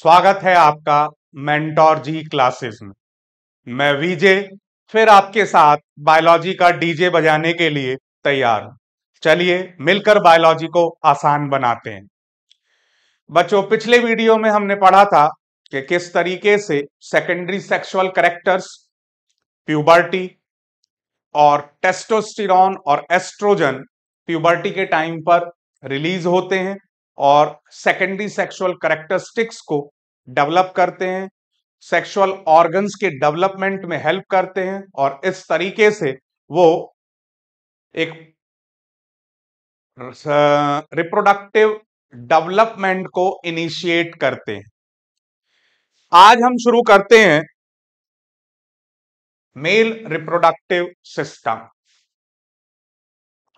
स्वागत है आपका मेंटोर जी क्लासेस में मैं विजय फिर आपके साथ बायोलॉजी का डीजे बजाने के लिए तैयार हूं चलिए मिलकर बायोलॉजी को आसान बनाते हैं बच्चों पिछले वीडियो में हमने पढ़ा था कि किस तरीके से सेकेंडरी सेक्सुअल करेक्टर्स प्यूबर्टी और टेस्टोस्टिरोन और एस्ट्रोजन प्यूबर्टी के टाइम पर रिलीज होते हैं और सेकेंडरी सेक्सुअल करेक्टरिस्टिक्स को डेवलप करते हैं सेक्सुअल ऑर्गन्स के डेवलपमेंट में हेल्प करते हैं और इस तरीके से वो एक रिप्रोडक्टिव डेवलपमेंट को इनिशिएट करते हैं आज हम शुरू करते हैं male reproductive system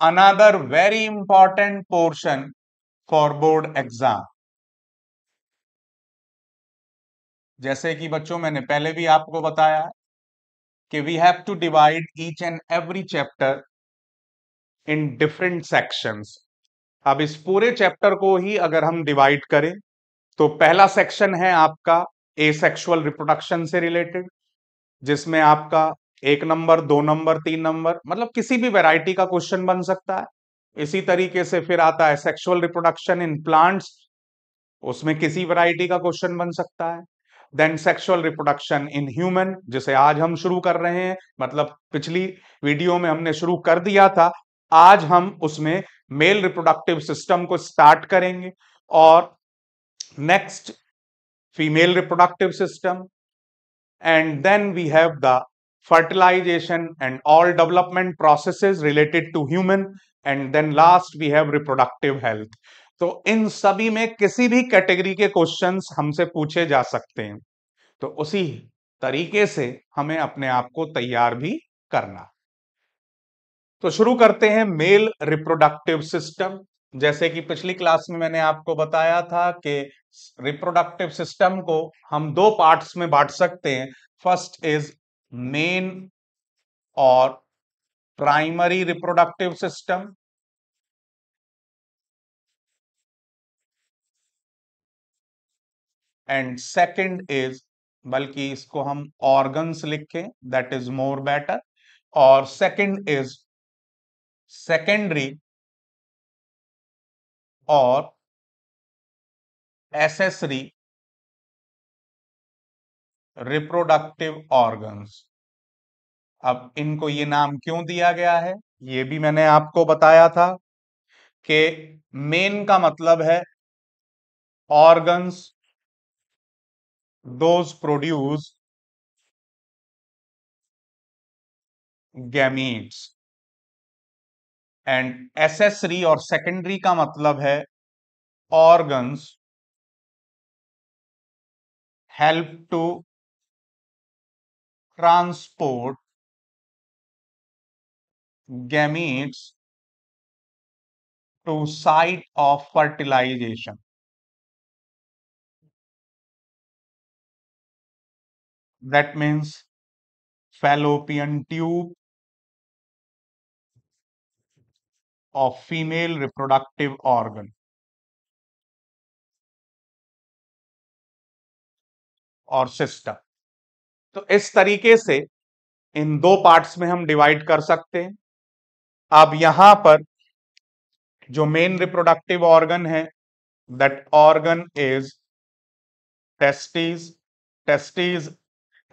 another very important portion for board exam जैसे कि बच्चों मैंने पहले भी आपको बताया कि we have to divide each and every chapter in different sections अब इस पूरे चैप्टर को ही अगर हम डिवाइड करें तो पहला सेक्शन है आपका ए सेक्शुअल रिप्रोडक्शन से रिलेटेड जिसमें आपका एक नंबर दो नंबर तीन नंबर मतलब किसी भी वैरायटी का क्वेश्चन बन सकता है इसी तरीके से फिर आता है सेक्सुअल रिप्रोडक्शन इन प्लांट्स उसमें किसी वैरायटी का क्वेश्चन बन सकता है then sexual reproduction in human जिसे आज हम शुरू कर रहे हैं मतलब पिछली वीडियो में हमने शुरू कर दिया था आज हम उसमें मेल रिप्रोडक्टिव सिस्टम को स्टार्ट करेंगे और next female reproductive system and then we have the fertilization and all development process related to human and then last we have reproductive health तो इन सभी में किसी भी कैटेगरी के क्वेश्चंस हमसे पूछे जा सकते हैं तो उसी तरीके से हमें अपने आप को तैयार भी करना तो शुरू करते हैं मेल रिप्रोडक्टिव सिस्टम जैसे कि पिछली क्लास में मैंने आपको बताया था कि रिप्रोडक्टिव सिस्टम को हम दो पार्ट्स में बांट सकते हैं फर्स्ट इज मेन और primary reproductive system and second is बल्कि इसको हम ऑर्गन्स लिखें दैट इज मोर बेटर और सेकेंड इज सेकेंडरी और एसेसरी रिप्रोडक्टिव ऑर्गन्स अब इनको ये नाम क्यों दिया गया है ये भी मैंने आपको बताया था कि मेन का मतलब है organs those produce gametes and accessory और सेकेंडरी का मतलब है organs help to transport gametes to site of fertilization that means fallopian tube of female reproductive organ. और सिस्टम तो इस तरीके से इन दो पार्ट्स में हम डिवाइड कर सकते हैं अब यहां पर जो मेन रिप्रोडक्टिव ऑर्गन है that organ is testes testes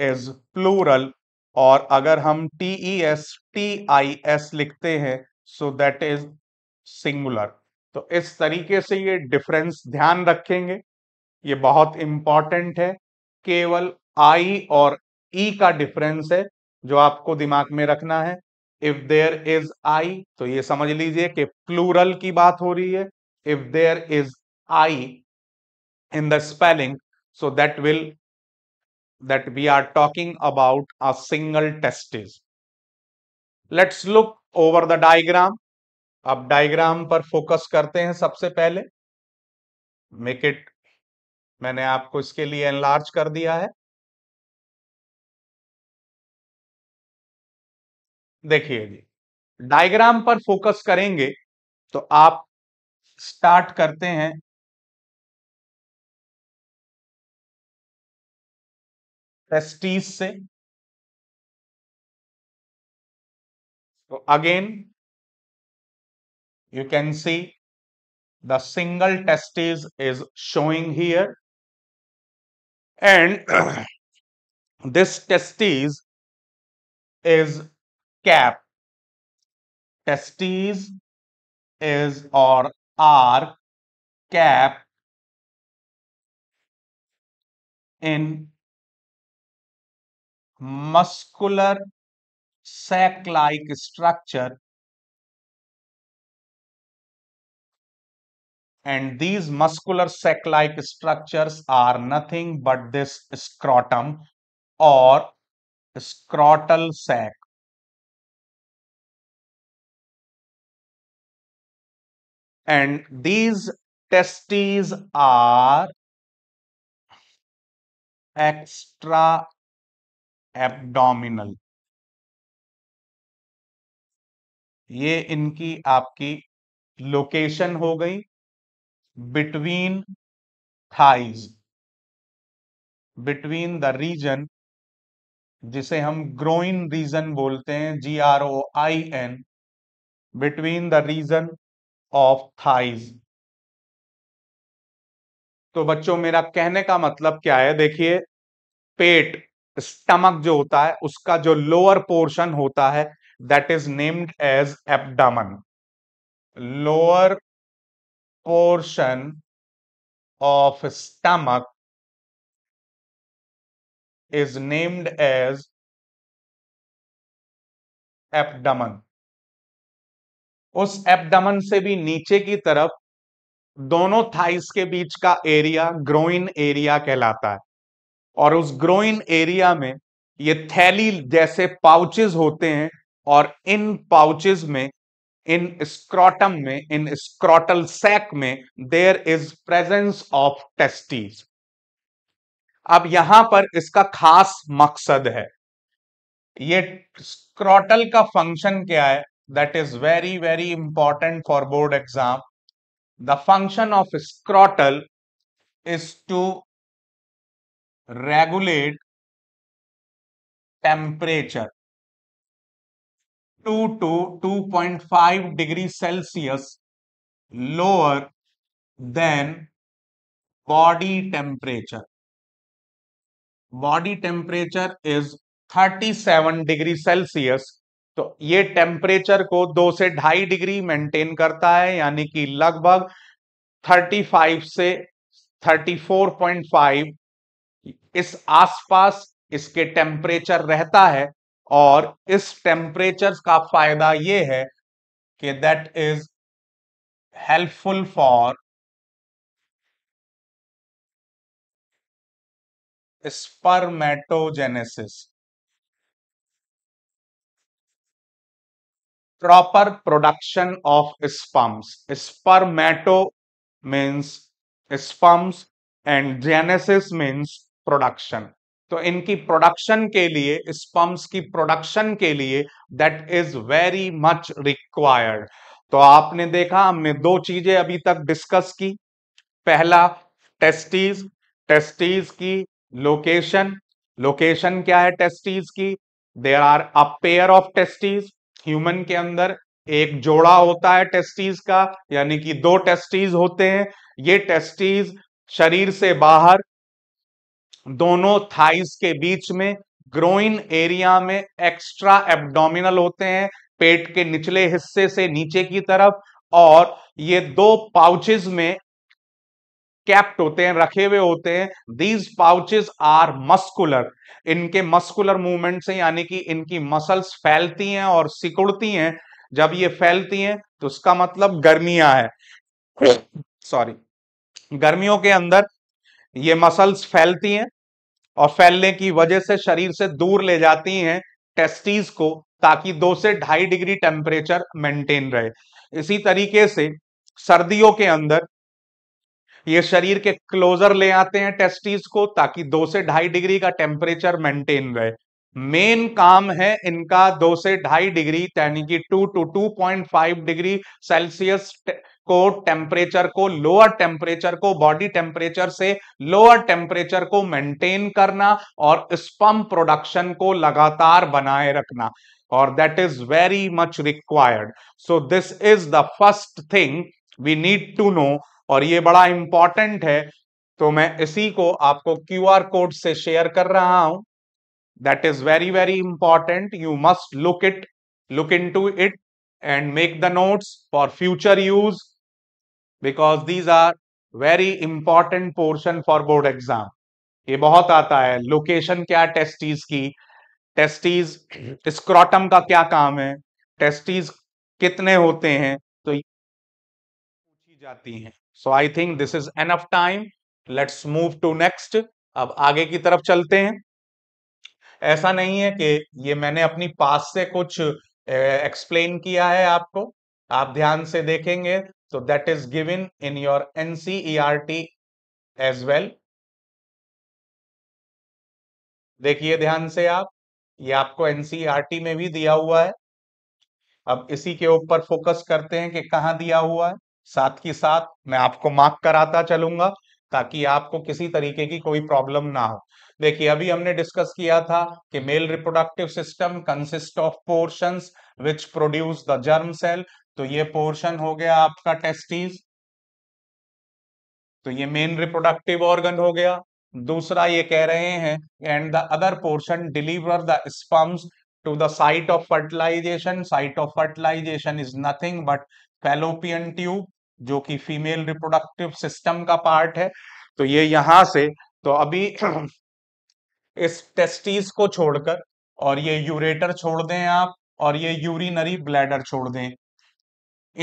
is plural और अगर हम T E S T I S लिखते हैं सो दैट इज सिंगुलर तो इस तरीके से ये डिफरेंस ध्यान रखेंगे ये बहुत इंपॉर्टेंट है केवल आई और ई e का डिफरेंस है जो आपको दिमाग में रखना है इफ देयर इज आई तो ये समझ लीजिए कि प्लूरल की बात हो रही है if there is I in the spelling so that will that we are talking about a single testis. Let's look over the diagram. अब डायग्राम पर फोकस करते हैं सबसे पहले मेक इट मैंने आपको इसके लिए एनलार्ज कर दिया है देखिए जी डायग्राम पर फोकस करेंगे तो आप स्टार्ट करते हैं Testes, So again, you can see the single testes is showing here. And this testes is cap. Testes is or are cap in muscular sac-like structure and these muscular sac-like structures are nothing but this scrotum or scrotal sac. And these testes are extra abdominal ये इनकी आपकी location हो गई between thighs between the region जिसे हम groin region बोलते हैं G R O I N between the region of thighs तो बच्चों मेरा कहने का मतलब क्या है देखिए पेट स्टमक जो होता है उसका जो लोअर पोर्शन होता है that is named as abdomen lower portion of stomach is named as abdomen उस एपडमन से भी नीचे की तरफ दोनों थाइस के बीच का एरिया ग्रोइन एरिया कहलाता है और उस ग्रोइन एरिया में ये थैली जैसे पाउचेस होते हैं और इन पाउचेस में इन स्क्रॉटम में इन स्क्रॉटल सैक में there is presence of testes अब यहां पर इसका खास मकसद है ये स्क्रॉटल का फंक्शन क्या है that is very very important for board exam the function of scrotal is to regulate temperature 2 to 2.5 degrees Celsius lower than body temperature. Body temperature is 37 degree Celsius तो ये टेम्परेचर को दो से ढाई degree maintain करता है यानी कि लगभग 35 से 34.5 इस आसपास इसके टेम्परेचर रहता है और इस टेम्परेचर का फायदा यह है कि that is helpful for spermatogenesis proper production of sperms spermato means sperms and genesis means production तो इनकी प्रोडक्शन के लिए स्पम्स की प्रोडक्शन के लिए that is very much required तो आपने देखा हमने दो चीजें अभी तक डिस्कस की पहला टेस्टीज टेस्टीज की लोकेशन लोकेशन क्या है टेस्टीज की there are a pair of testes human के अंदर एक जोड़ा होता है टेस्टीज का यानी कि दो टेस्टीज होते हैं ये टेस्टीज शरीर से बाहर दोनों थाइस के बीच में ग्रोइन एरिया में एक्स्ट्रा एब्डोमिनल होते हैं पेट के निचले हिस्से से नीचे की तरफ और ये दो पाउचेज में कैप्ट होते हैं रखे हुए होते हैं दीज पाउचेज आर मस्कुलर इनके मस्कुलर मूवमेंट से यानी कि इनकी मसल्स फैलती हैं और सिकुड़ती हैं जब ये फैलती हैं तो उसका मतलब गर्मियां है सॉरी गर्मियों के अंदर ये मसल्स फैलती हैं और फैलने की वजह से शरीर से दूर ले जाती हैं टेस्टीज को ताकि दो से ढाई डिग्री टेम्परेचर मेंटेन रहे इसी तरीके से सर्दियों के अंदर ये शरीर के क्लोजर ले आते हैं टेस्टीज को ताकि दो से ढाई डिग्री का टेम्परेचर मेंटेन रहे मेन काम है इनका दो से ढाई डिग्री यानी कि two two two point five degree Celsius को टेम्परेचर को लोअर टेम्परेचर को बॉडी टेम्परेचर से लोअर टेम्परेचर को मेंटेन करना और स्पम प्रोडक्शन को लगातार बनाए रखना और that is very much required so this is the first thing we need to know और ये बड़ा इंपॉर्टेंट है तो मैं इसी को आपको क्यू कोड से शेयर कर रहा हूं that is very very important you must look it look into it and make the notes for future use because these are very important portion for board exam ये बहुत आता है location क्या testes की testes scrotum का क्या काम है टेस्टीज कितने होते हैं तो पूछी जाती हैं so I think this is enough time let's move to next अब आगे की तरफ चलते हैं ऐसा नहीं है कि ये मैंने अपनी पास से कुछ एक्सप्लेन किया है आपको आप ध्यान से देखेंगे तो that is given in your NCERT as well देखिए ध्यान से आप ये आपको एनसीईआरटी e में भी दिया हुआ है अब इसी के ऊपर फोकस करते हैं कि कहाँ दिया हुआ है साथ ही साथ मैं आपको मार्क कराता चलूंगा ताकि आपको किसी तरीके की कोई प्रॉब्लम ना हो देखिए अभी हमने डिस्कस किया था कि male reproductive system consist of portions which produce the germ cell तो ये पोर्शन हो गया आपका टेस्टीज तो ये मेन रिप्रोडक्टिव ऑर्गन हो गया दूसरा ये कह रहे हैं and the other portion deliver the sperms to the site of fertilization site of fertilization is nothing but fallopian tube जो कि फीमेल रिप्रोडक्टिव सिस्टम का पार्ट है तो ये यहां से तो अभी इस टेस्टिस को छोड़कर और ये यूरेटर छोड़ दें आप और ये यूरिनरी ब्लैडर छोड़ दें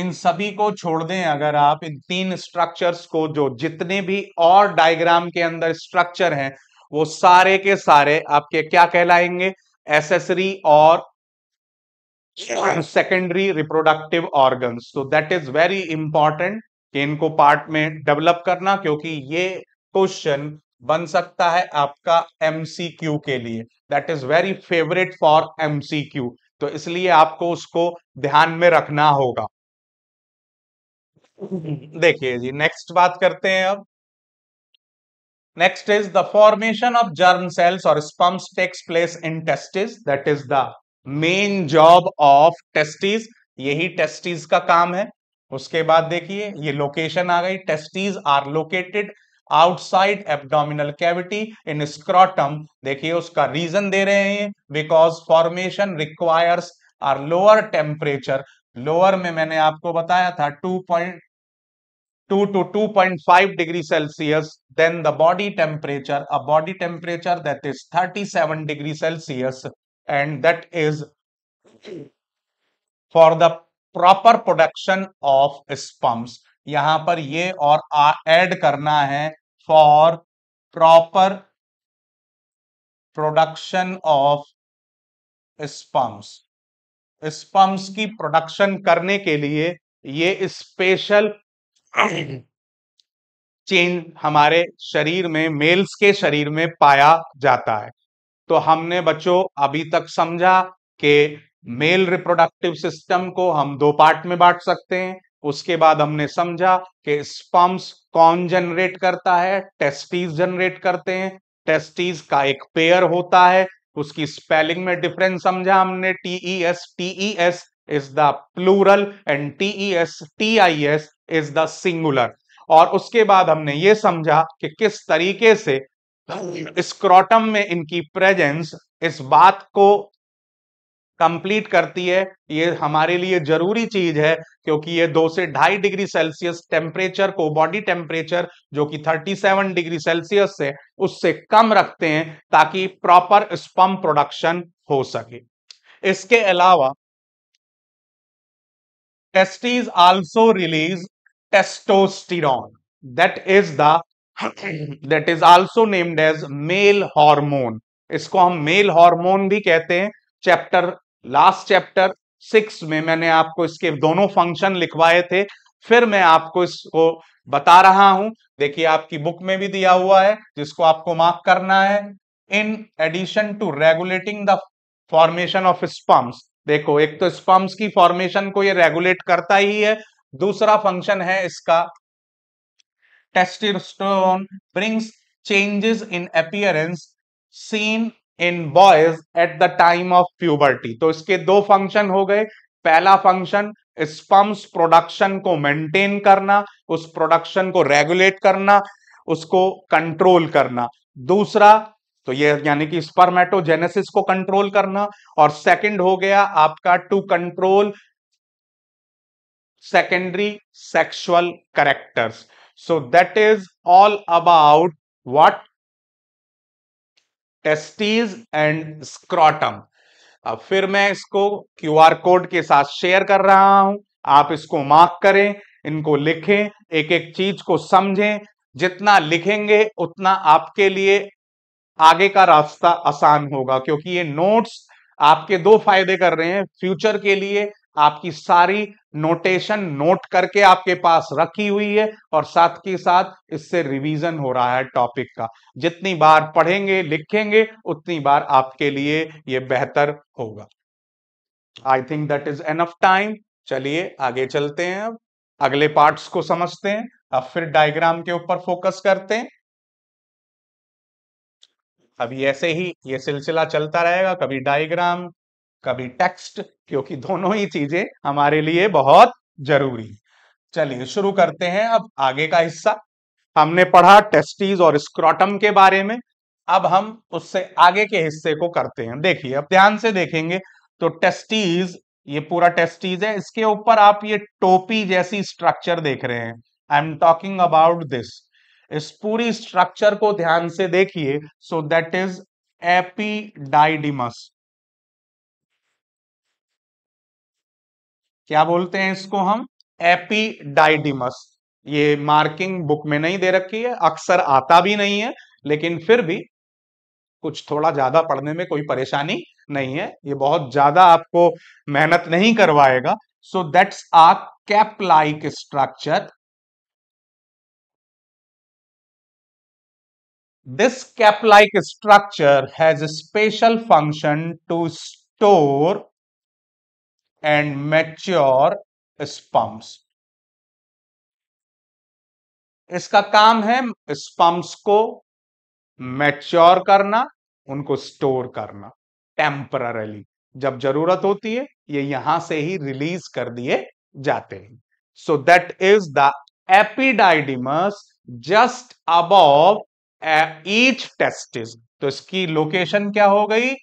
इन सभी को छोड़ दें अगर आप इन तीन स्ट्रक्चर्स को जो जितने भी और डायग्राम के अंदर स्ट्रक्चर हैं वो सारे के सारे आपके क्या कहलाएंगे एसेसरी और सेकेंडरी रिप्रोडक्टिव ऑर्गन्स तो दैट इज वेरी इंपॉर्टेंट कि इनको पार्ट में डेवलप करना क्योंकि ये क्वेश्चन बन सकता है आपका एमसीक्यू के लिए that is very favourite for MCQ तो इसलिए आपको उसको ध्यान में रखना होगा देखिए जी नेक्स्ट बात करते हैं अब next is the formation of germ cells और sperms takes place in testis that is the main job of testes यही टेस्टीज का काम है उसके बाद देखिए ये लोकेशन आ गई testes are located outside abdominal cavity in scrotum देखिए उसका रीजन दे रहे हैं because formation requires are lower temperature lower में मैंने आपको बताया था two point two two two point five degree Celsius then the body temperature a body temperature that is thirty seven degree Celsius and that is for the proper production of sperms यहां पर ये और add करना है for proper production of sperms sperms की production करने के लिए ये स्पेशल चेंज हमारे शरीर में मेल्स के शरीर में पाया जाता है तो हमने बच्चों अभी तक समझा कि मेल रिप्रोडक्टिव सिस्टम को हम दो पार्ट में बांट सकते हैं उसके बाद हमने समझा कि स्पम्स कौन जनरेट करता है टेस्टीज जनरेट करते हैं टेस्टीज का एक पेयर होता है उसकी स्पेलिंग में डिफरेंस समझा हमने T E S T E S is the plural and T E S T I S is the singular और उसके बाद हमने ये समझा कि किस तरीके से स्क्रोटम में इनकी प्रेजेंस इस बात को कंप्लीट करती है ये हमारे लिए जरूरी चीज है क्योंकि ये दो से ढाई डिग्री सेल्सियस टेम्परेचर को बॉडी टेम्परेचर जो कि 37 डिग्री सेल्सियस से उससे कम रखते हैं ताकि प्रॉपर स्पम प्रोडक्शन हो सके इसके अलावा testes also release testosterone that is the that is also named as male hormone इसको हम मेल हार्मोन भी कहते हैं चैप्टर लास्ट चैप्टर सिक्स में मैंने आपको इसके दोनों फंक्शन लिखवाए थे फिर मैं आपको इसको बता रहा हूं देखिए आपकी बुक में भी दिया हुआ है जिसको आपको मार्क करना है in addition to regulating the formation of sperms देखो एक तो स्पम्स की फॉर्मेशन को ये रेगुलेट करता ही है दूसरा फंक्शन है इसका testosterone brings changes in appearance seen in boys at the time of puberty तो इसके दो फंक्शन हो गए पहला फंक्शन sperms प्रोडक्शन को maintain करना उस प्रोडक्शन को रेगुलेट करना उसको कंट्रोल करना दूसरा तो ये यानी कि स्पर्मेटोजेनेसिस को कंट्रोल करना और सेकंड हो गया आपका to control secondary sexual characters So that is all about what? Testes and scrotum अब फिर मैं इसको क्यू आर कोड के साथ शेयर कर रहा हूं आप इसको मार्क करें इनको लिखें एक एक चीज को समझें जितना लिखेंगे उतना आपके लिए आगे का रास्ता आसान होगा क्योंकि ये नोट्स आपके दो फायदे कर रहे हैं फ्यूचर के लिए आपकी सारी नोटेशन नोट करके आपके पास रखी हुई है और साथ के साथ इससे रिवीजन हो रहा है टॉपिक का जितनी बार पढ़ेंगे लिखेंगे उतनी बार आपके लिए ये बेहतर होगा I think that is enough time चलिए आगे चलते हैं अब अगले पार्ट्स को समझते हैं अब फिर डायग्राम के ऊपर फोकस करते हैं अभी ऐसे ही ये सिलसिला चलता रहेगा कभी डायग्राम कभी टेक्स्ट क्योंकि दोनों ही चीजें हमारे लिए बहुत जरूरी चलिए शुरू करते हैं अब आगे का हिस्सा हमने पढ़ा टेस्टीज और स्क्रॉटम के बारे में अब हम उससे आगे के हिस्से को करते हैं देखिए अब ध्यान से देखेंगे तो टेस्टीज ये पूरा टेस्टीज है इसके ऊपर आप ये टोपी जैसी स्ट्रक्चर देख रहे हैं I am talking about this इस पूरी स्ट्रक्चर को ध्यान से देखिए सो दैट इज डाइडिमस क्या बोलते हैं इसको हम एपीडाइडिमस ये मार्किंग बुक में नहीं दे रखी है अक्सर आता भी नहीं है लेकिन फिर भी कुछ थोड़ा ज्यादा पढ़ने में कोई परेशानी नहीं है ये बहुत ज्यादा आपको मेहनत नहीं करवाएगा so that's a cap like structure this cap like structure has special function to store and mature sperms इसका काम है स्पम्स को मैच्योर करना उनको स्टोर करना टेम्परली जब जरूरत होती है ये यहां से ही रिलीज कर दिए जाते हैं so that is the epididymis just above each testis तो इसकी लोकेशन क्या हो गई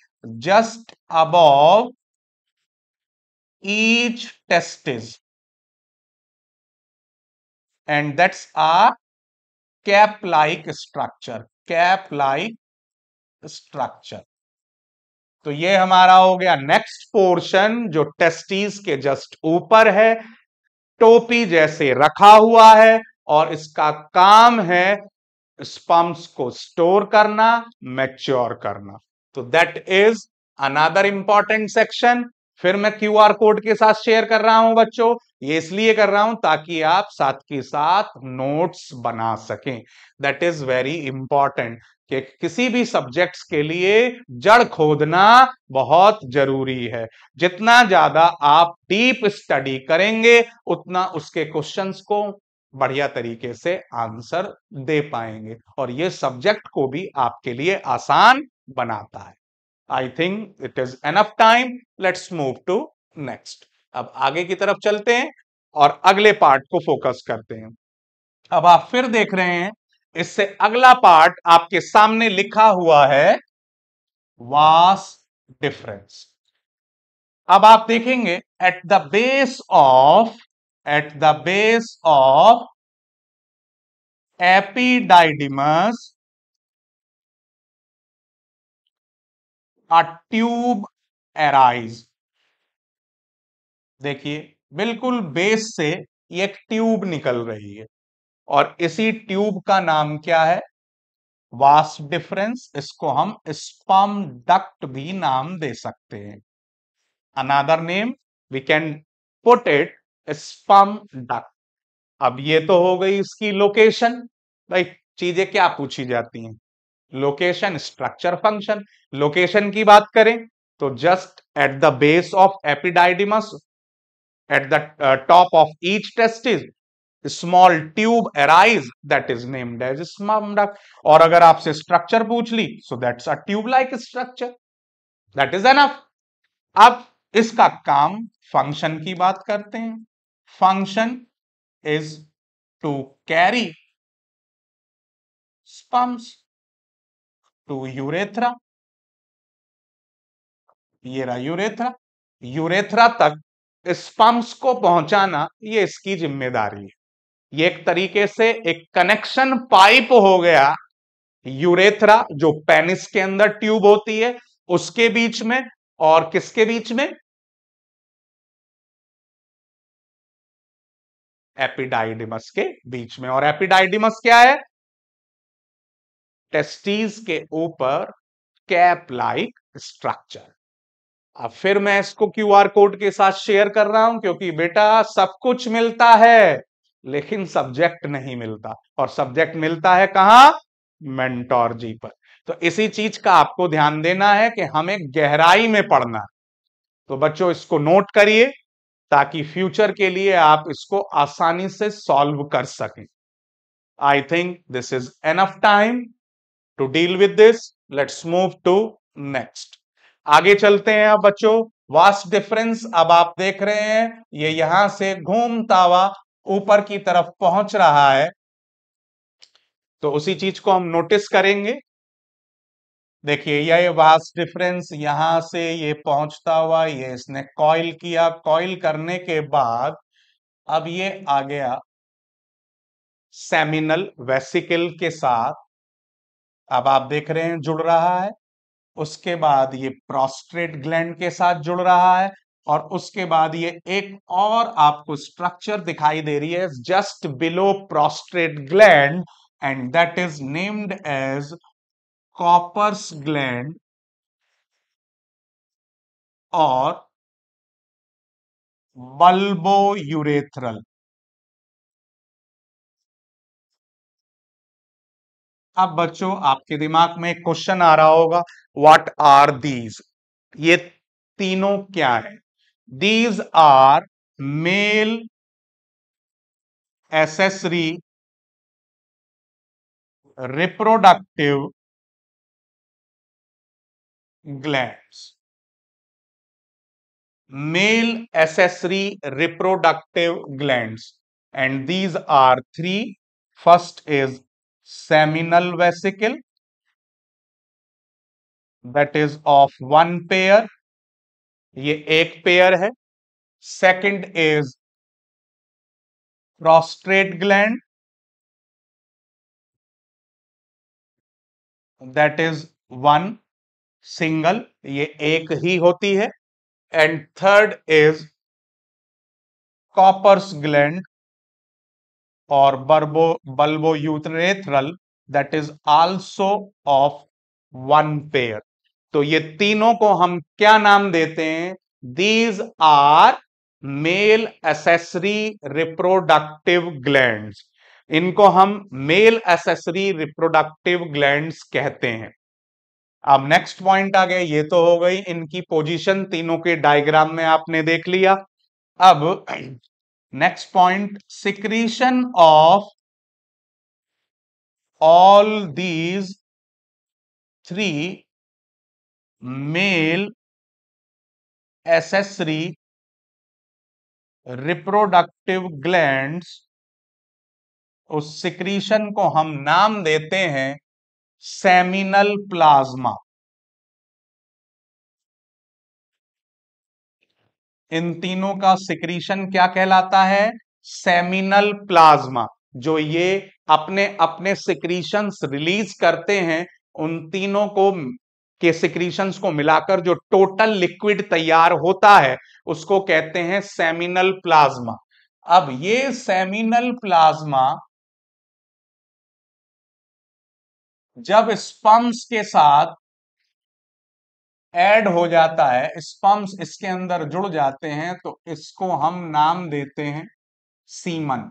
just above each test is and that's a cap like structure cap like structure तो ये हमारा हो गया नेक्स्ट पोर्शन जो टेस्टीज के जस्ट ऊपर है टोपी जैसे रखा हुआ है और इसका काम है स्पम्स को स्टोर करना मैच्योर करना तो that is another important section फिर मैं क्यू आर कोड के साथ शेयर कर रहा हूं बच्चों ये इसलिए कर रहा हूं ताकि आप साथ के साथ नोट्स बना सकें दैट इज वेरी इंपॉर्टेंट कि किसी भी सब्जेक्ट्स के लिए जड़ खोदना बहुत जरूरी है जितना ज्यादा आप डीप स्टडी करेंगे उतना उसके क्वेश्चंस को बढ़िया तरीके से आंसर दे पाएंगे और ये सब्जेक्ट को भी आपके लिए आसान बनाता है I think it is enough time. Let's move to next अब आगे की तरफ चलते हैं और अगले पार्ट को फोकस करते हैं अब आप फिर देख रहे हैं इससे अगला पार्ट आपके सामने लिखा हुआ है वास डिफरेंस अब आप देखेंगे at the base of at the base of epididymis a tube arise देखिए बिल्कुल बेस से एक ट्यूब निकल रही है और इसी ट्यूब का नाम क्या है वास डिफरेंस इसको हम स्पम डक्ट भी नाम दे सकते हैं another name we can put it sperm duct अब ये तो हो गई इसकी लोकेशन भाई चीजें क्या पूछी जाती हैं लोकेशन स्ट्रक्चर फंक्शन लोकेशन की बात करें तो just at the base of epididymis at the top of each is small tube arise that is named as sperm और अगर आपसे स्ट्रक्चर पूछ ली so that's a tube like structure that is enough अब इसका काम फंक्शन की बात करते हैं function is to carry sperms to urethra ये रहा यूरेथ्रा यूरेथ्रा तक स्पम्स को पहुंचाना ये इसकी जिम्मेदारी है ये एक तरीके से एक कनेक्शन पाइप हो गया यूरेथ्रा जो पेनिस के अंदर ट्यूब होती है उसके बीच में और किसके बीच में एपिडाइडिमस के बीच में और एपिडाइडिमस क्या है टेस्टीज के ऊपर कैप लाइक स्ट्रक्चर अब फिर मैं इसको क्यू आर कोड के साथ शेयर कर रहा हूं क्योंकि बेटा सब कुछ मिलता है लेकिन सब्जेक्ट नहीं मिलता और सब्जेक्ट मिलता है कहा मेंटोर जी पर तो इसी चीज का आपको ध्यान देना है कि हमें गहराई में पढ़ना तो बच्चों इसको नोट करिए ताकि फ्यूचर के लिए आप इसको आसानी से सॉल्व कर सकें I think this is enough time to deal with this let's move to next आगे चलते हैं अब बच्चों वास्ट डिफरेंस अब आप देख रहे हैं ये यहां से घूमता हुआ ऊपर की तरफ पहुंच रहा है तो उसी चीज को हम नोटिस करेंगे देखिए यह वास्ट डिफरेंस यहां से ये पहुंचता हुआ ये इसने कॉइल किया कॉइल करने के बाद अब ये आ गया सेमिनल वेसिकल के साथ अब आप देख रहे हैं जुड़ रहा है उसके बाद ये प्रोस्ट्रेट ग्लैंड के साथ जुड़ रहा है और उसके बाद ये एक और आपको स्ट्रक्चर दिखाई दे रही है just below prostrate gland and that is named as Cowper's gland और बल्बो यूरेथरल अब बच्चों आपके दिमाग में क्वेश्चन आ रहा होगा व्हाट आर दीज ये तीनों क्या है these are male accessory reproductive glands male accessory reproductive glands and these are three first is seminal vesicle that is of one pair ये एक पेयर है second is prostrate gland that is one single ये एक ही होती है and third is Cowper's gland or bulbo, bulbourethral that is also of one pair. तो ये तीनों को हम क्या नाम देते हैं these are male accessory reproductive gland इनको हम मेल एसेसरी रिप्रोडक्टिव ग्लैंड कहते हैं अब नेक्स्ट पॉइंट आ गया ये तो हो गई इनकी पोजीशन तीनों के डायग्राम में आपने देख लिया अब next point secretion of all these three male accessory reproductive gland उस सिक्रीशन को हम नाम देते हैं सेमिनल प्लाज्मा इन तीनों का सिक्रीशन क्या कहलाता है सेमिनल प्लाज्मा जो ये अपने अपने सिक्रीशन रिलीज करते हैं उन तीनों को के सिक्रीशंस को मिलाकर जो टोटल लिक्विड तैयार होता है उसको कहते हैं सेमिनल प्लाज्मा अब ये सेमिनल प्लाज्मा जब स्पम्स के साथ एड हो जाता है स्पम्स इसके अंदर जुड़ जाते हैं तो इसको हम नाम देते हैं semen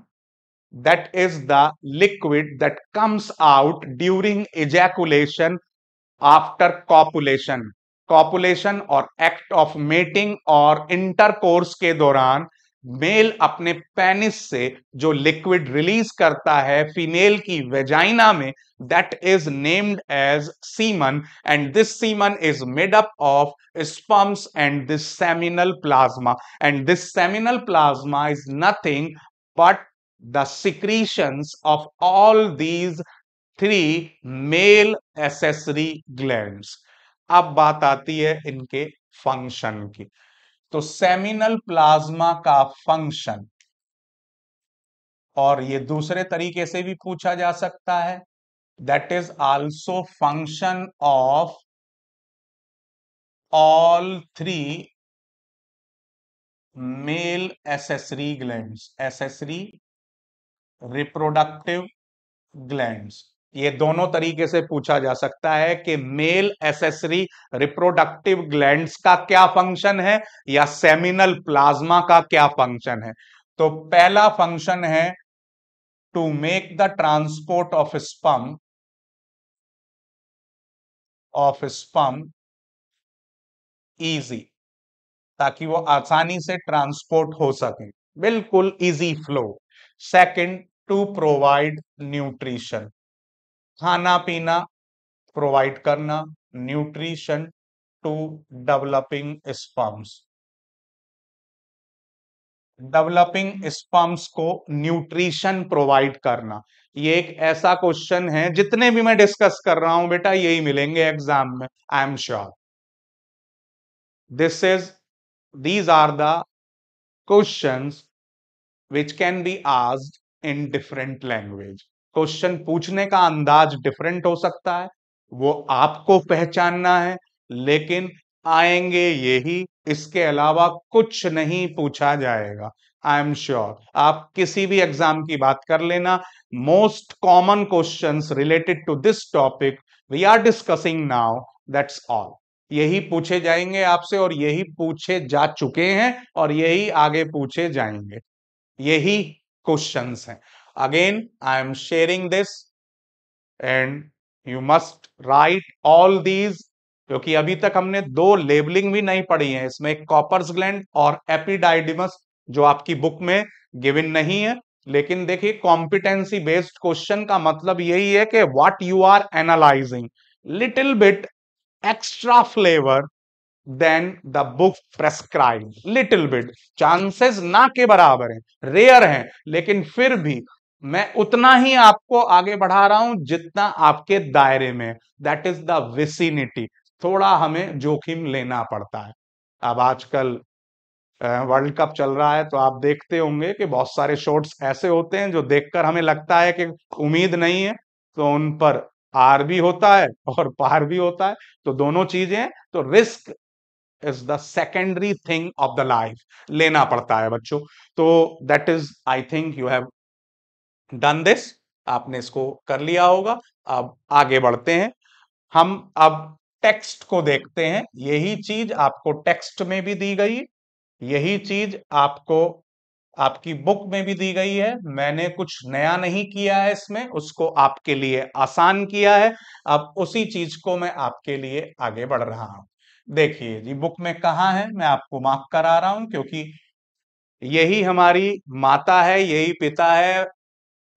that is the liquid that comes out during ejaculation after copulation copulation और एक्ट ऑफ मेटिंग और इंटरकोर्स के दौरान मेल अपने पेनिस से जो लिक्विड रिलीज करता है फीमेल की वेजाइना में that is named as semen and this semen is made up of sperms and this seminal plasma and this seminal plasma is nothing but the secretions of all these three male accessory glands अब बात आती है इनके function की तो seminal plasma का function और ये दूसरे तरीके से भी पूछा जा सकता है that is also function of all three male accessory glands accessory reproductive glands ये दोनों तरीके से पूछा जा सकता है कि मेल एसेसरी रिप्रोडक्टिव ग्लैंड्स का क्या फंक्शन है या सेमिनल प्लाज्मा का क्या फंक्शन है तो पहला फंक्शन है to make the transport of sperm of sperm easy ताकि वो आसानी से ट्रांसपोर्ट हो सके बिल्कुल easy flow second to provide nutrition खाना पीना प्रोवाइड करना nutrition to developing sperms developing sperms को न्यूट्रिशन प्रोवाइड करना ये एक ऐसा क्वेश्चन है जितने भी मैं डिस्कस कर रहा हूं बेटा यही मिलेंगे एग्जाम में I am sure this is these are the questions which can be asked in different language question पूछने का अंदाज डिफरेंट हो सकता है वो आपको पहचानना है लेकिन आएंगे यही इसके अलावा कुछ नहीं पूछा जाएगा आई एम श्योर आप किसी भी एग्जाम की बात कर लेना most common question related to this topic we are discussing now that's all यही पूछे जाएंगे आपसे और यही पूछे जा चुके हैं और यही आगे पूछे जाएंगे यही क्वेश्चंस हैं again I am sharing this and you must write all these क्योंकि अभी तक हमने दो लेबलिंग भी नहीं पढ़ी है इसमें कॉपर्स ग्लैंड और एपिडाइडिमस जो आपकी बुक में गिविन नहीं है लेकिन देखिए कॉम्पिटेंसी बेस्ड क्वेश्चन का मतलब यही है कि what you are analysing little bit extra flavour then the book prescribe little bit chances ना के बराबर है रेयर है लेकिन फिर भी मैं उतना ही आपको आगे बढ़ा रहा हूं जितना आपके दायरे में दैट इज द विसिनिटी थोड़ा हमें जोखिम लेना पड़ता है अब आजकल वर्ल्ड कप चल रहा है तो आप देखते होंगे कि बहुत सारे शॉट्स ऐसे होते हैं जो देखकर हमें लगता है कि उम्मीद नहीं है तो उन पर आर भी होता है और पार भी होता है तो दोनों चीजें तो risk is the secondary thing of the life लेना पड़ता है बच्चों तो that is I think you have done this आपने इसको कर लिया होगा अब आगे बढ़ते हैं हम अब टेक्स्ट को देखते हैं यही चीज आपको टेक्स्ट में भी दी गई यही चीज आपको आपकी बुक में भी दी गई है मैंने कुछ नया नहीं किया है इसमें उसको आपके लिए आसान किया है अब उसी चीज को मैं आपके लिए आगे बढ़ रहा हूं देखिए जी बुक में कहा है मैं आपको माफ करा रहा हूं क्योंकि यही हमारी माता है यही पिता है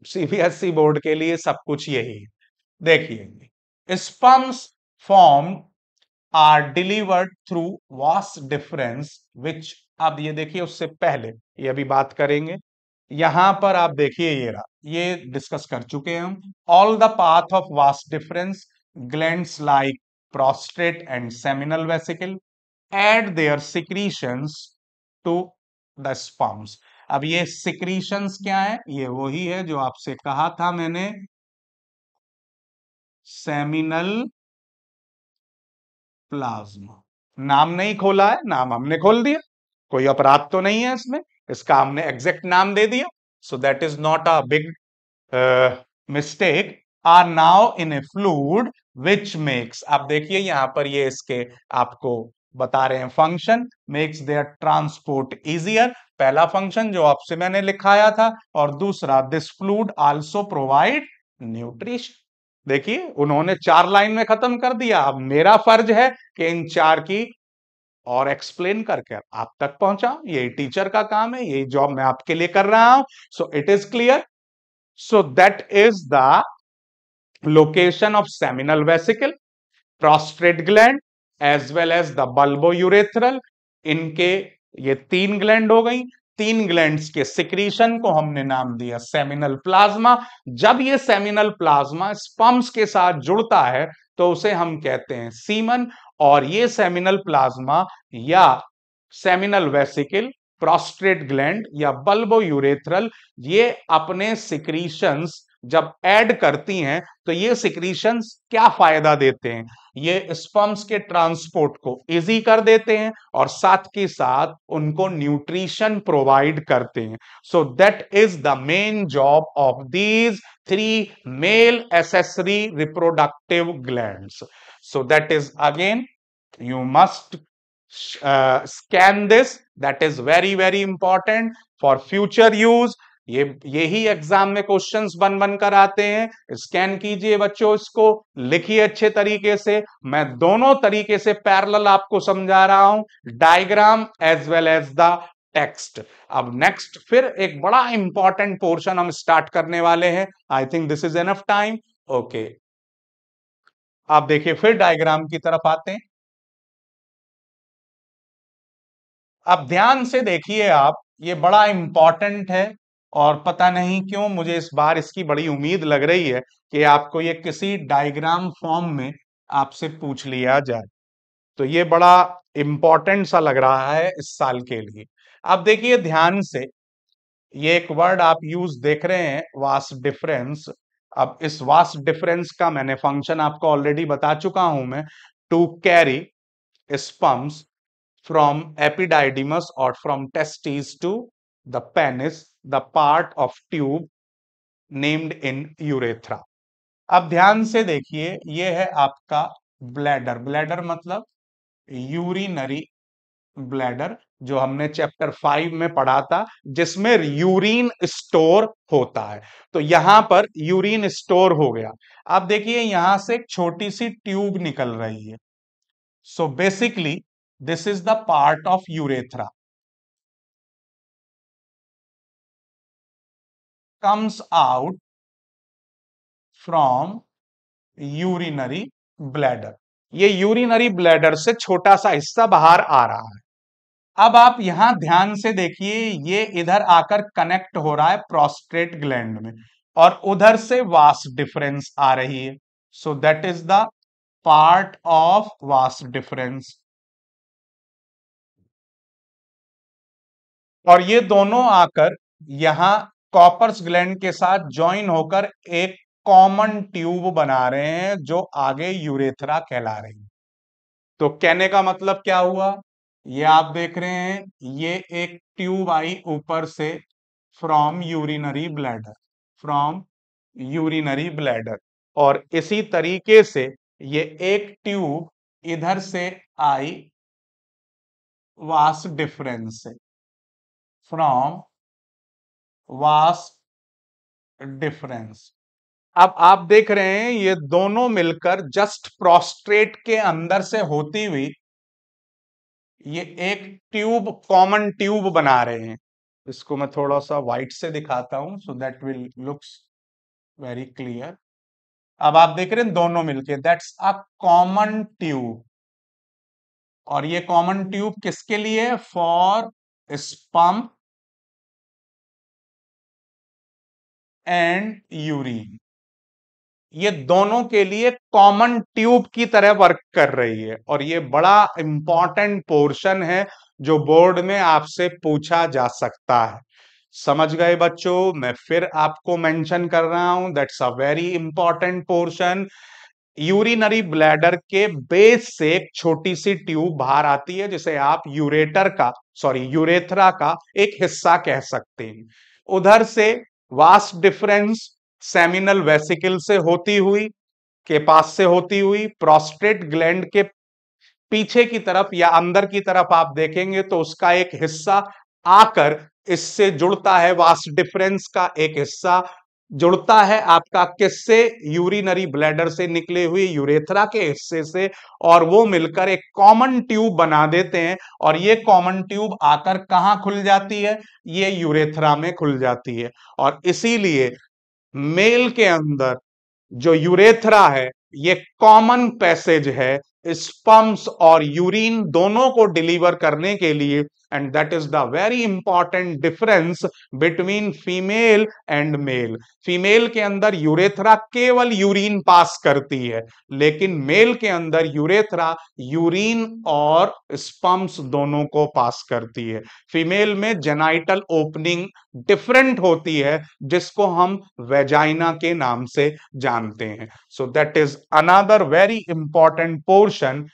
सीबीएसई बोर्ड e के लिए सब कुछ यही है देखिए sperms form are delivered through vas deferens which आप ये देखिए उससे पहले ये अभी बात करेंगे यहां पर आप देखिए ये रहा ये डिस्कस कर चुके हैं हम all the path of vas deferens glands like prostate and seminal vesicle add their secretions to the sperms अब ये सिक्रीशंस क्या है ये वही है जो आपसे कहा था मैंने सेमिनल प्लाज्मा नाम नहीं खोला है नाम हमने खोल दिया कोई अपराध तो नहीं है इसमें इसका हमने एग्जैक्ट नाम दे दिया so that is not a big mistake are now in a fluid which makes आप देखिए यहां पर ये इसके आपको बता रहे हैं function makes their transport easier पहला फंक्शन जो आपसे मैंने लिखाया था और दूसरा this fluid also provide nutrition देखिए उन्होंने चार लाइन में खत्म कर दिया अब मेरा फर्ज है कि इन चार की और एक्सप्लेन करके आप तक पहुंचा यही टीचर का काम है यही जॉब मैं आपके लिए कर रहा हूं so it is clear so that is the location of seminal vesicle prostrate gland as well as the bulbo urethral इनके ये तीन ग्लैंड हो गई तीन ग्लैंड्स के सिक्रीशन को हमने नाम दिया सेमिनल प्लाज्मा जब ये सेमिनल प्लाज्मा स्पम्स के साथ जुड़ता है तो उसे हम कहते हैं सीमन और ये सेमिनल प्लाज्मा या सेमिनल वेसिकल प्रोस्ट्रेट ग्लैंड या बल्बो यूरेथ्रल ये अपने सिक्रीशंस जब ऐड करती हैं तो ये सिक्रीशन क्या फायदा देते हैं ये स्पम्स के ट्रांसपोर्ट को इजी कर देते हैं और साथ के साथ उनको न्यूट्रिशन प्रोवाइड करते हैं so that is the main job of these three male accessory reproductive glands so that is again you must scan this that is very very important for future use ये यही exam में questions बन बन कर आते हैं scan कीजिए बच्चों इसको लिखिए अच्छे तरीके से मैं दोनों तरीके से पैरेलल आपको समझा रहा हूं diagram as well as the text अब नेक्स्ट फिर एक बड़ा इंपॉर्टेंट पोर्शन हम स्टार्ट करने वाले हैं I think this is enough time okay आप देखिए फिर डायग्राम की तरफ आते हैं अब ध्यान से देखिए आप ये बड़ा इंपॉर्टेंट है और पता नहीं क्यों मुझे इस बार इसकी बड़ी उम्मीद लग रही है कि आपको ये किसी डायग्राम फॉर्म में आपसे पूछ लिया जाए तो ये बड़ा इंपॉर्टेंट सा लग रहा है इस साल के लिए अब देखिए ध्यान से ये एक वर्ड आप यूज देख रहे हैं वास डिफरेंस अब इस वास डिफरेंस का मैंने फंक्शन आपको ऑलरेडी बता चुका हूं मैं to carry sperms from epididymis और from testes to the penis the part of tube named in urethra. अब ध्यान से देखिए ये है आपका ब्लैडर ब्लैडर मतलब यूरिनरी ब्लैडर जो हमने चैप्टर फाइव में पढ़ा था जिसमें यूरिन स्टोर होता है तो यहां पर यूरिन स्टोर हो गया आप देखिए यहां से एक छोटी सी ट्यूब निकल रही है so basically this is the part of urethra comes out from urinary bladder ये यूरिनरी ब्लैडर से छोटा सा हिस्सा बाहर आ रहा है अब आप यहां ध्यान से देखिए ये इधर आकर कनेक्ट हो रहा है प्रोस्टेट ग्लैंड में और उधर से वास डिफरेंस आ रही है so that is the part of vas deferens और ये दोनों आकर यहां कॉपर्स ग्लैंड के साथ ज्वाइन होकर एक कॉमन ट्यूब बना रहे हैं जो आगे यूरेथ्रा कहला रही है तो कहने का मतलब क्या हुआ ये आप देख रहे हैं ये एक ट्यूब आई ऊपर से from urinary bladder from urinary bladder और इसी तरीके से ये एक ट्यूब इधर से आई वास डिफरेंस से फ्रॉम वास्ट डिफरेंस अब आप देख रहे हैं ये दोनों मिलकर जस्ट प्रोस्ट्रेट के अंदर से होती हुई ये एक ट्यूब कॉमन ट्यूब बना रहे हैं इसको मैं थोड़ा सा व्हाइट से दिखाता हूं so that will looks very clear अब आप देख रहे हैं दोनों मिलके दैट्स अ कॉमन ट्यूब और ये कॉमन ट्यूब किसके लिए फॉर स्पम्प एंड यूरिन ये दोनों के लिए कॉमन ट्यूब की तरह वर्क कर रही है और ये बड़ा इंपॉर्टेंट पोर्शन है जो बोर्ड में आपसे पूछा जा सकता है समझ गए बच्चों मैं फिर आपको मेंशन कर रहा हूं that's a very important portion urinary bladder के बेस से एक छोटी सी ट्यूब बाहर आती है जिसे आप यूरेटर का सॉरी यूरेथ्रा का एक हिस्सा कह सकते हैं उधर से वास्ट डिफरेंस सेमिनल वेसिकल से होती हुई के पास से होती हुई प्रोस्टेट ग्लैंड के पीछे की तरफ या अंदर की तरफ आप देखेंगे तो उसका एक हिस्सा आकर इससे जुड़ता है वास्ट डिफरेंस का एक हिस्सा जुड़ता है आपका किससे यूरिनरी ब्लैडर से निकले हुए यूरेथ्रा के हिस्से से और वो मिलकर एक कॉमन ट्यूब बना देते हैं और ये कॉमन ट्यूब आकर कहां खुल जाती है ये यूरेथ्रा में खुल जाती है और इसीलिए मेल के अंदर जो यूरेथ्रा है ये कॉमन पैसेज है स्पम्स और यूरिन दोनों को डिलीवर करने के लिए and that is the very important difference between female and male female के अंदर यूरेथ्रा केवल यूरिन पास करती है लेकिन मेल के अंदर यूरेथ्रा यूरिन और स्पम्स दोनों को पास करती है फीमेल में जेनाइटल ओपनिंग डिफरेंट होती है जिसको हम वेजाइना के नाम से जानते हैं so that is another very important portion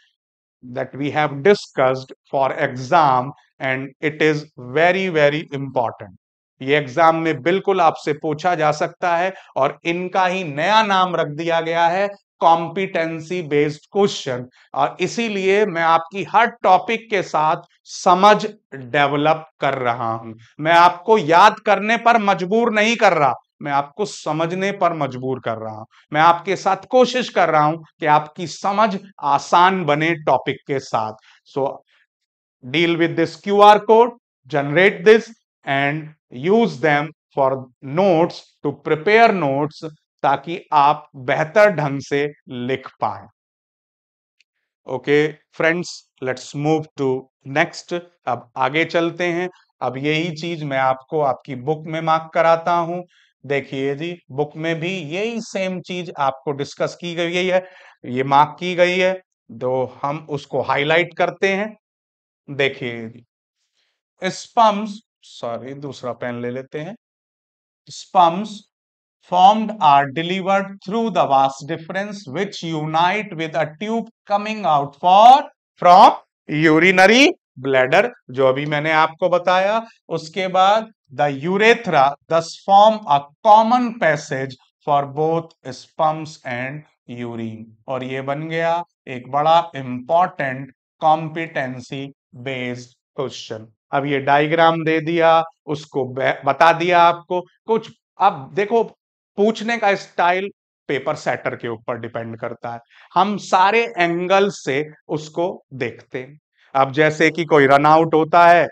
that we have discussed for exam and it is very very important ये एग्जाम में बिल्कुल आपसे पूछा जा सकता है और इनका ही नया नाम रख दिया गया है कॉम्पिटेंसी बेस्ड क्वेश्चन और इसीलिए मैं आपकी हर टॉपिक के साथ समझ डेवलप कर रहा हूं मैं आपको याद करने पर मजबूर नहीं कर रहा मैं आपको समझने पर मजबूर कर रहा हूं मैं आपके साथ कोशिश कर रहा हूं कि आपकी समझ आसान बने टॉपिक के साथ so deal with this Q R code generate this and use them for notes to prepare notes ताकि आप बेहतर ढंग से लिख पाए okay friends let's move to next अब आगे चलते हैं अब यही चीज मैं आपको आपकी बुक में मार्क कराता हूं देखिए जी बुक में भी यही सेम चीज आपको डिस्कस की गई है ये मार्क की गई है तो हम उसको हाईलाइट करते हैं देखिए जी स्पम्स सॉरी दूसरा पेन ले लेते हैं sperms formed are delivered through the vas deferens which unite with a tube coming out for from urinary bladder जो अभी मैंने आपको बताया उसके बाद the urethra thus form a common passage for both sperms and urine और ये बन गया एक बड़ा इंपॉर्टेंट कॉम्पिटेंसी बेस्ड क्वेश्चन अब ये डायग्राम दे दिया उसको बता दिया आपको कुछ अब देखो पूछने का स्टाइल पेपर सेटर के ऊपर डिपेंड करता है हम सारे एंगल से उसको देखते हैं अब जैसे कि कोई रन आउट होता है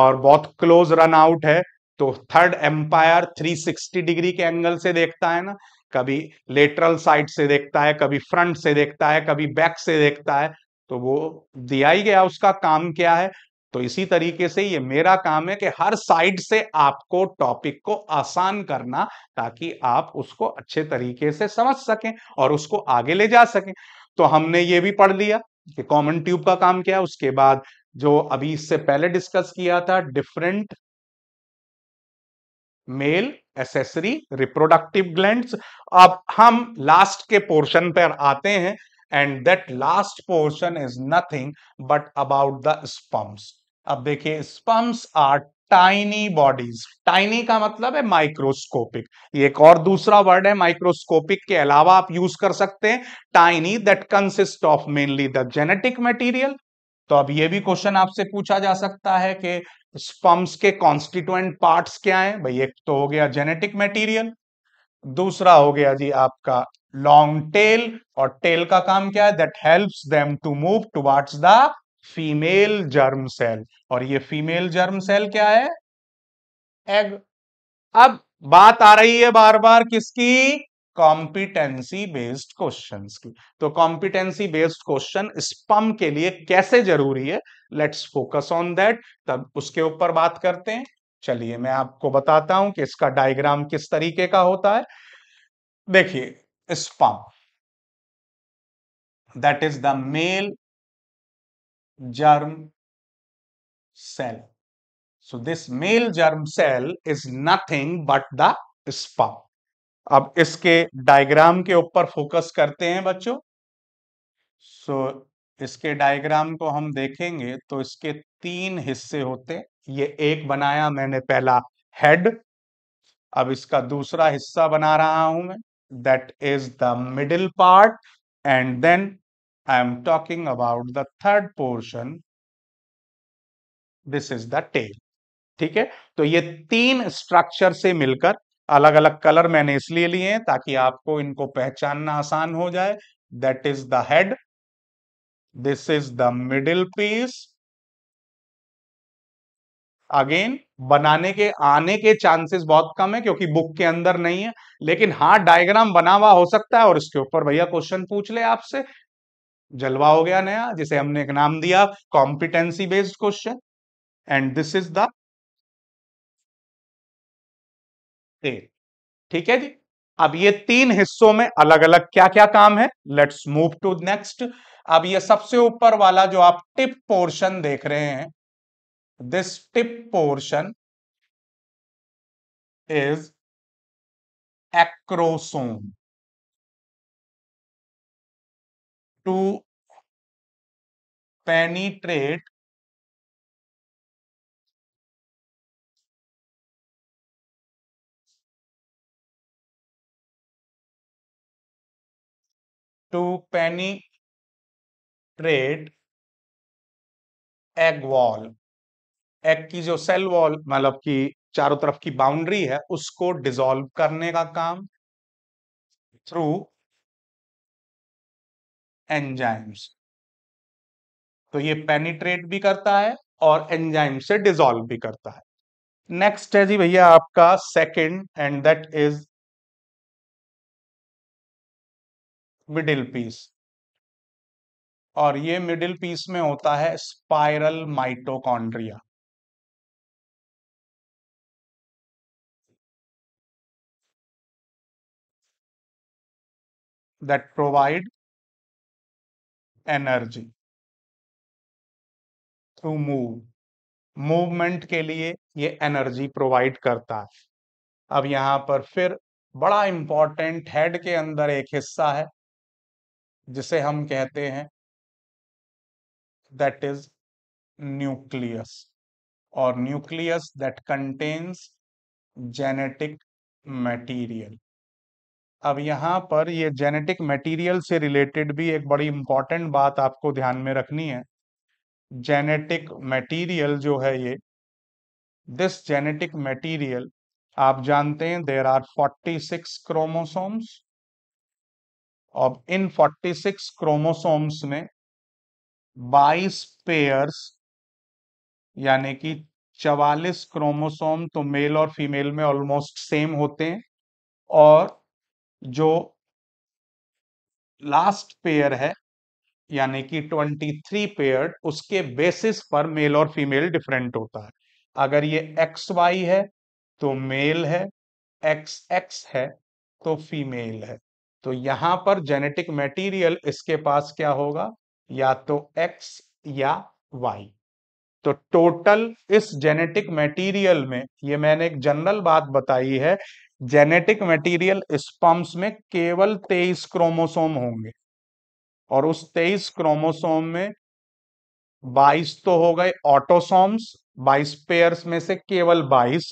और बहुत क्लोज रन आउट है तो थर्ड एम्पायर 360 डिग्री के एंगल से देखता है ना कभी लेटरल साइड से देखता है कभी फ्रंट से देखता है कभी बैक से देखता है तो वो दिया ही गया उसका काम क्या है तो इसी तरीके से ये मेरा काम है कि हर साइड से आपको टॉपिक को आसान करना ताकि आप उसको अच्छे तरीके से समझ सकें और उसको आगे ले जा सकें तो हमने ये भी पढ़ लिया कि कॉमन ट्यूब का काम क्या है उसके बाद जो अभी इससे पहले डिस्कस किया था different male accessory reproductive glands अब हम लास्ट के पोर्शन पर आते हैं and that last portion is nothing but about the sperms अब देखिए sperms are tiny bodies tiny का मतलब है माइक्रोस्कोपिक ये एक और दूसरा वर्ड है माइक्रोस्कोपिक के अलावा आप यूज कर सकते हैं tiny that consist of mainly the genetic material तो अब ये भी क्वेश्चन आपसे पूछा जा सकता है कि स्पम्स के कॉन्स्टिट्यूएंट पार्ट्स क्या हैं भाई एक तो हो गया जेनेटिक मटेरियल दूसरा हो गया जी आपका लॉन्ग टेल और टेल का काम क्या है that helps them to move towards the female germ cell और ये फीमेल जर्म सेल क्या है एग अब बात आ रही है बार बार किसकी कॉम्पिटेंसी बेस्ड क्वेश्चंस की तो कॉम्पिटेंसी बेस्ड क्वेश्चन स्पम के लिए कैसे जरूरी है लेट्स फोकस ऑन दैट तब उसके ऊपर बात करते हैं चलिए मैं आपको बताता हूं कि इसका डायग्राम किस तरीके का होता है देखिए sperm that is the male germ cell. So this male germ cell is nothing but the sperm. अब इसके डायग्राम के ऊपर फोकस करते हैं बच्चों सो so, इसके डायग्राम को हम देखेंगे तो इसके तीन हिस्से होते ये एक बनाया मैंने पहला हेड अब इसका दूसरा हिस्सा बना रहा हूं मैं that is the middle part and then I am talking about the third portion. This is the tail. ठीक है तो ये तीन स्ट्रक्चर से मिलकर अलग अलग कलर मैंने इसलिए लिए हैं ताकि आपको इनको पहचानना आसान हो जाए that is the head this is the middle piece again बनाने के आने के चांसेस बहुत कम है क्योंकि बुक के अंदर नहीं है लेकिन हाँ डायग्राम बना हुआ हो सकता है और इसके ऊपर भैया क्वेश्चन पूछ ले आपसे जलवा हो गया नया जिसे हमने एक नाम दिया competency based question and this is the ठीक है जी अब ये तीन हिस्सों में अलग अलग क्या क्या काम है लेट्स मूव टू नेक्स्ट अब ये सबसे ऊपर वाला जो आप टिप पोर्शन देख रहे हैं this tip portion is acrosome to penetrate to penetrate egg wall egg की जो सेल वॉल मतलब की चारों तरफ की बाउंड्री है उसको डिजोल्व करने का काम थ्रू एंजाइम्स तो ये पेनिट्रेट भी करता है और एंजाइम से डिजोल्व भी करता है नेक्स्ट है जी भैया आपका second and that is middle piece और ये मिडिल पीस में होता है spiral mitochondria that provide energy through move movement के लिए ये एनर्जी प्रोवाइड करता है अब यहां पर फिर बड़ा इंपॉर्टेंट हेड के अंदर एक हिस्सा है जिसे हम कहते हैं दैट इज न्यूक्लियस और nucleus that contains genetic material अब यहाँ पर ये जेनेटिक मटेरियल से रिलेटेड भी एक बड़ी इम्पॉर्टेंट बात आपको ध्यान में रखनी है जेनेटिक मटेरियल जो है ये दिस जेनेटिक मटेरियल आप जानते हैं देर आर 46 क्रोमोसोम्स और इन 46 क्रोमोसोम्स में 22 पेयर्स यानी कि 44 क्रोमोसोम तो मेल और फीमेल में ऑलमोस्ट सेम होते हैं और जो लास्ट पेयर है यानी कि 23 पेयर उसके बेसिस पर मेल और फीमेल डिफरेंट होता है अगर ये एक्स वाई है तो मेल है एक्स एक्स है तो फीमेल है तो यहां पर जेनेटिक मटेरियल इसके पास क्या होगा या तो एक्स या वाई तो टोटल इस जेनेटिक मटेरियल में ये मैंने एक जनरल बात बताई है जेनेटिक मटेरियल स्पम्स में केवल तेईस क्रोमोसोम होंगे और उस तेईस क्रोमोसोम में बाईस तो हो गए ऑटोसोम्स बाईस पेयर्स में से केवल बाईस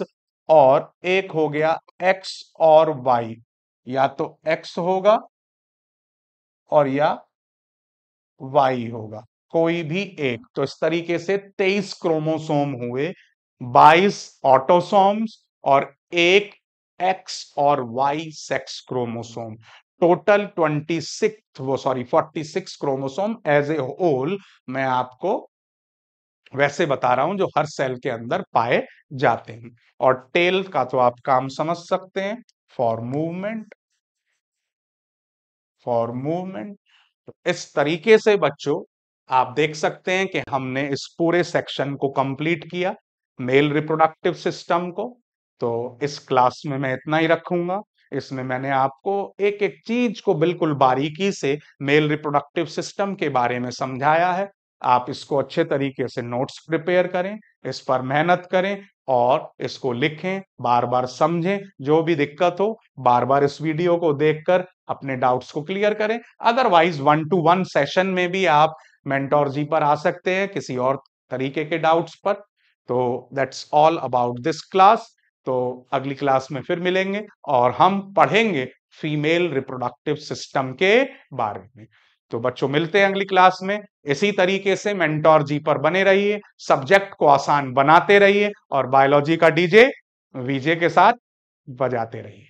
और एक हो गया एक्स और वाई या तो एक्स होगा और या वाई होगा कोई भी एक तो इस तरीके से तेईस क्रोमोसोम हुए बाईस ऑटोसोम्स और एक एक्स और Y sex chromosome total twenty six वो sorry forty six chromosome as a whole मैं आपको वैसे बता रहा हूं जो हर सेल के अंदर पाए जाते हैं और टेल का तो आप काम समझ सकते हैं फॉर मूवमेंट फॉर मूवमेंट तो इस तरीके से बच्चों आप देख सकते हैं कि हमने इस पूरे सेक्शन को कंप्लीट किया मेल रिप्रोडक्टिव सिस्टम को तो इस क्लास में मैं इतना ही रखूंगा इसमें मैंने आपको एक एक चीज को बिल्कुल बारीकी से मेल रिप्रोडक्टिव सिस्टम के बारे में समझाया है आप इसको अच्छे तरीके से नोट्स प्रिपेयर करें इस पर मेहनत करें और इसको लिखें बार बार समझें जो भी दिक्कत हो बार बार इस वीडियो को देखकर अपने डाउट्स को क्लियर करें otherwise one to one session में भी आप मेंटोर जी पर आ सकते हैं किसी और तरीके के डाउट्स पर तो that's all about this class तो अगली क्लास में फिर मिलेंगे और हम पढ़ेंगे फीमेल रिप्रोडक्टिव सिस्टम के बारे में तो बच्चों मिलते हैं अगली क्लास में इसी तरीके से मेंटोर जी पर बने रहिए सब्जेक्ट को आसान बनाते रहिए और बायोलॉजी का डीजे वीजे के साथ बजाते रहिए